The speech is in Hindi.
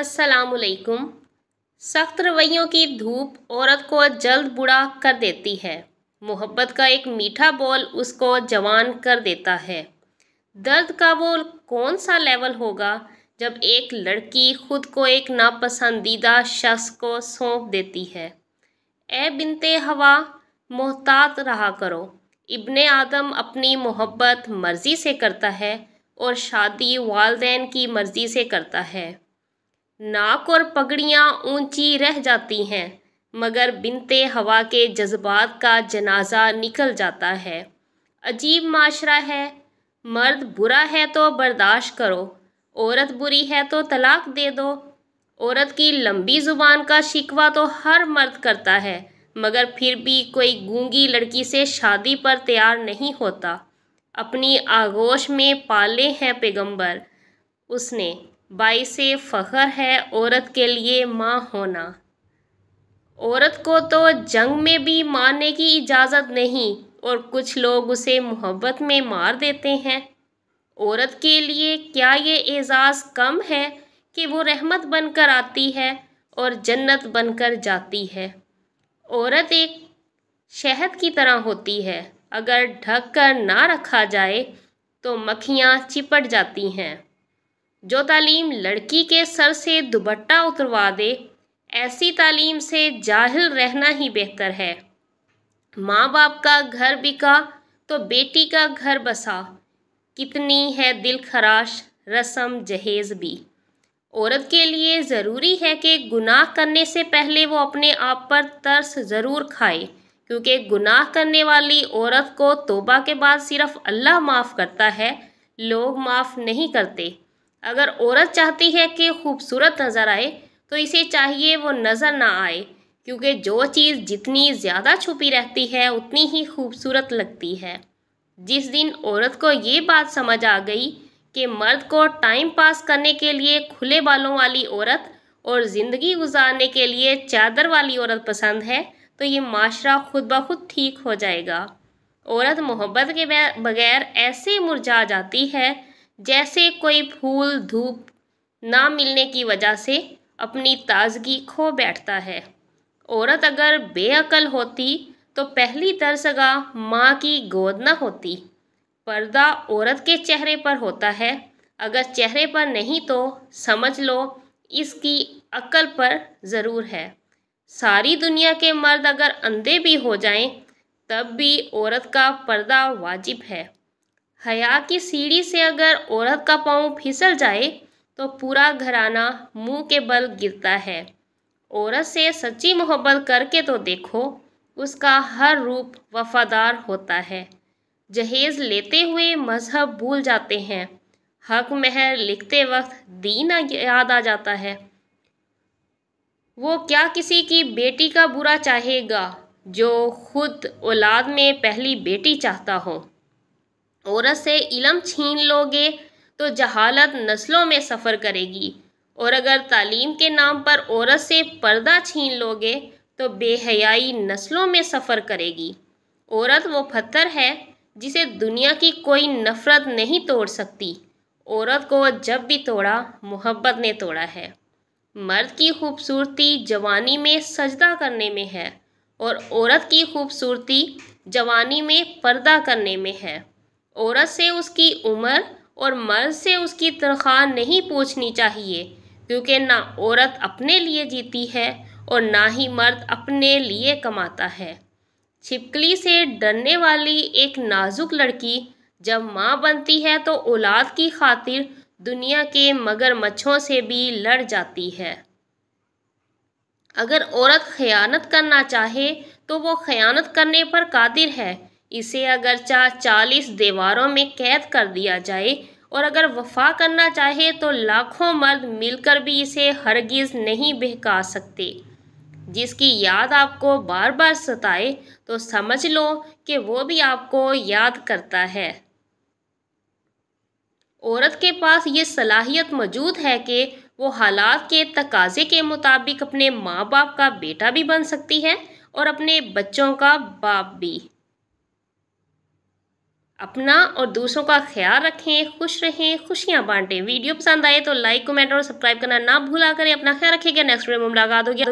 असलकुम सख्त रवैयों की धूप औरत को जल्द बुरा कर देती है मोहब्बत का एक मीठा बोल उसको जवान कर देता है दर्द का वो कौन सा लेवल होगा जब एक लड़की खुद को एक नापसंदीदा शख्स को सौंप देती है ए बिनते हवा मोहतात रहा करो इब्ने आदम अपनी मोहब्बत मर्ज़ी से करता है और शादी वालदेन की मर्ज़ी से करता है नाक और पगड़ियाँ ऊंची रह जाती हैं मगर बिनते हवा के जज्बात का जनाजा निकल जाता है अजीब माशरा है मर्द बुरा है तो बर्दाश्त करो औरत बुरी है तो तलाक दे दो औरत की लंबी ज़ुबान का शिकवा तो हर मर्द करता है मगर फिर भी कोई गूंगी लड़की से शादी पर तैयार नहीं होता अपनी आगोश में पाले हैं पैगंबर उसने से फ़ख्र है औरत के लिए माँ होना औरत को तो जंग में भी मारने की इजाज़त नहीं और कुछ लोग उसे मोहब्बत में मार देते हैं औरत के लिए क्या ये एज़ाज़ कम है कि वो रहमत बनकर आती है और जन्नत बनकर जाती है औरत एक शहद की तरह होती है अगर ढक कर ना रखा जाए तो मक्खियाँ चिपट जाती हैं जो तालीम लड़की के सर से दुबट्टा उतरवा दे ऐसी तालीम से जाहिल रहना ही बेहतर है माँ बाप का घर बिका तो बेटी का घर बसा कितनी है दिल खराश रस्म जहेज भी औरत के लिए ज़रूरी है कि गुनाह करने से पहले वो अपने आप पर तरस ज़रूर खाए क्योंकि गुनाह करने वाली औरत को तोबा के बाद सिर्फ अल्लाह माफ़ करता है लोग माफ़ नहीं करते अगर औरत चाहती है कि खूबसूरत नज़र आए तो इसे चाहिए वो नज़र ना आए क्योंकि जो चीज़ जितनी ज़्यादा छुपी रहती है उतनी ही खूबसूरत लगती है जिस दिन औरत को ये बात समझ आ गई कि मर्द को टाइम पास करने के लिए खुले बालों वाली औरत और ज़िंदगी गुजारने के लिए चादर वाली औरत पसंद है तो ये माशरा खुद ब खुद ठीक हो जाएगा औरत मोहब्बत के बगैर ऐसे मुरझा जाती है जैसे कोई फूल धूप ना मिलने की वजह से अपनी ताजगी खो बैठता है औरत अगर बेअकल होती तो पहली तरसगा माँ की गोद न होती पर्दा औरत के चेहरे पर होता है अगर चेहरे पर नहीं तो समझ लो इसकी अकल पर ज़रूर है सारी दुनिया के मर्द अगर अंधे भी हो जाएं तब भी औरत का पर्दा वाजिब है हया की सीढ़ी से अगर औरत का पाँव फिसल जाए तो पूरा घराना मुंह के बल गिरता है औरत से सच्ची मोहब्बत करके तो देखो उसका हर रूप वफादार होता है जहेज लेते हुए मज़हब भूल जाते हैं हक महर लिखते वक्त दीन याद आ जाता है वो क्या किसी की बेटी का बुरा चाहेगा जो खुद औलाद में पहली बेटी चाहता हो औरत से इलम छीन लोगे तो जहालत नस्लों में सफ़र करेगी और अगर तालीम के नाम पर औरत से पर्दा छीन लोगे तो बेहयाई नस्लों में सफ़र करेगी औरत वो पत्थर है जिसे दुनिया की कोई नफ़रत नहीं तोड़ सकती औरत को जब भी तोड़ा मोहब्बत ने तोड़ा है मर्द की खूबसूरती जवानी में सजदा करने में है और औरत की खूबसूरती जवानी में पर्दा करने में है औरत से उसकी उम्र और मर्द से उसकी तनख्वाह नहीं पूछनी चाहिए क्योंकि ना औरत अपने लिए जीती है और ना ही मर्द अपने लिए कमाता है छिपकली से डरने वाली एक नाजुक लड़की जब माँ बनती है तो औलाद की खातिर दुनिया के मगरमच्छों से भी लड़ जाती है अगर औरत खयानत करना चाहे तो वो खयानत करने पर कादिर है इसे अगर चाह चालीस दीवारों में कैद कर दिया जाए और अगर वफा करना चाहे तो लाखों मर्द मिलकर भी इसे हरगिज़ नहीं बहका सकते जिसकी याद आपको बार बार सताए तो समझ लो कि वो भी आपको याद करता है औरत के पास ये सलाहियत मौजूद है कि वो हालात के तकाजे के मुताबिक अपने माँ बाप का बेटा भी बन सकती है और अपने बच्चों का बाप भी अपना और दूसरों का ख्याल रखें खुश रहें खुशियाँ बांटें वीडियो पसंद आए तो लाइक कमेंट और सब्सक्राइब करना ना भूला करें अपना ख्याल रखिएगा नेक्स्ट वीडियो में मुलाकात होगी